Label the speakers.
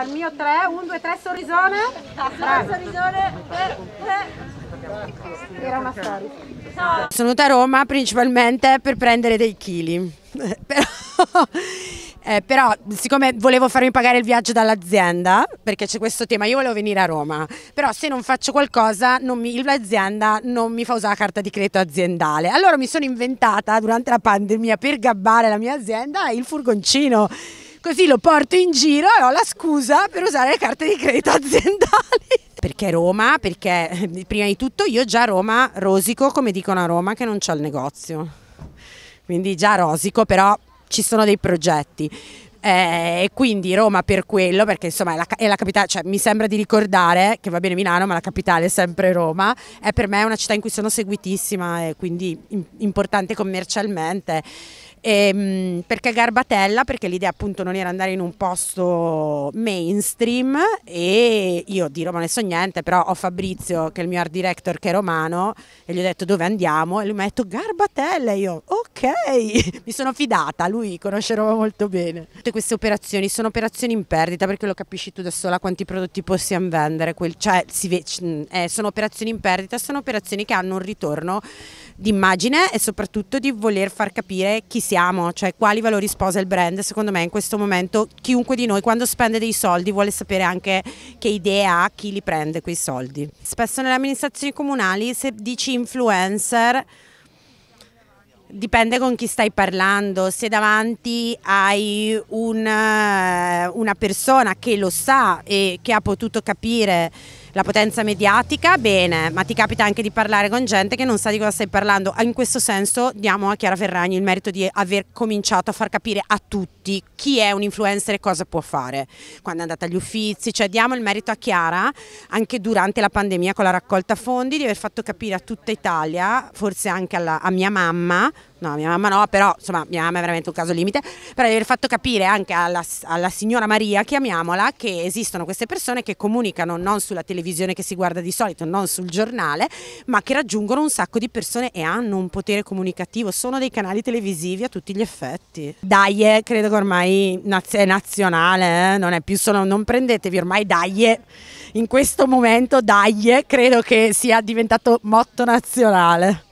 Speaker 1: al mio 3, 1, 2, 3 sorrisone. Bravo. Sorrisone. Eh, eh. Era una storia. Sono venuta a Roma principalmente per prendere dei chili. Però... Eh, però siccome volevo farmi pagare il viaggio dall'azienda, perché c'è questo tema, io volevo venire a Roma, però se non faccio qualcosa non mi, l'azienda non mi fa usare la carta di credito aziendale. Allora mi sono inventata durante la pandemia per gabbare la mia azienda il furgoncino così lo porto in giro e ho la scusa per usare le carte di credito aziendali. Perché Roma? Perché eh, prima di tutto io già a Roma rosico, come dicono a Roma, che non c'ho il negozio. Quindi già rosico, però ci sono dei progetti. Eh, e eh, quindi Roma per quello, perché insomma è la, è la capitale, cioè, mi sembra di ricordare che va bene Milano, ma la capitale è sempre Roma, è per me una città in cui sono seguitissima e quindi importante commercialmente ehm, perché Garbatella, perché l'idea appunto non era andare in un posto mainstream e io di Roma ne so niente, però ho Fabrizio che è il mio art director che è romano e gli ho detto dove andiamo e lui mi ha detto Garbatella e io ok, mi sono fidata, lui conosce Roma molto bene. Tutte queste operazioni sono operazioni in perdita perché lo capisci tu da sola quanti prodotti possiamo vendere, quel, cioè si, eh, sono operazioni in perdita, sono operazioni che hanno un ritorno d'immagine e soprattutto di voler far capire chi siamo, cioè quali valori sposa il brand. Secondo me in questo momento chiunque di noi quando spende dei soldi vuole sapere anche che idea ha, chi li prende quei soldi. Spesso nelle amministrazioni comunali se dici influencer Dipende con chi stai parlando, se davanti hai un, eh, una persona che lo sa e che ha potuto capire la potenza mediatica, bene, ma ti capita anche di parlare con gente che non sa di cosa stai parlando. Ah, in questo senso diamo a Chiara Ferragni il merito di aver cominciato a far capire a tutti chi è un influencer e cosa può fare. Quando è andata agli uffizi, cioè diamo il merito a Chiara anche durante la pandemia con la raccolta fondi di aver fatto capire a tutta Italia, forse anche alla, a mia mamma, no, mia mamma no, però insomma mia mamma è veramente un caso limite, però di aver fatto capire anche alla, alla signora Maria, chiamiamola, che esistono queste persone che comunicano non sulla televisione che si guarda di solito, non sul giornale, ma che raggiungono un sacco di persone e hanno un potere comunicativo, sono dei canali televisivi a tutti gli effetti. Dai, eh, credo che ormai naz è nazionale, eh? non è più solo, non prendetevi ormai dai, eh. in questo momento dai, eh, credo che sia diventato motto nazionale.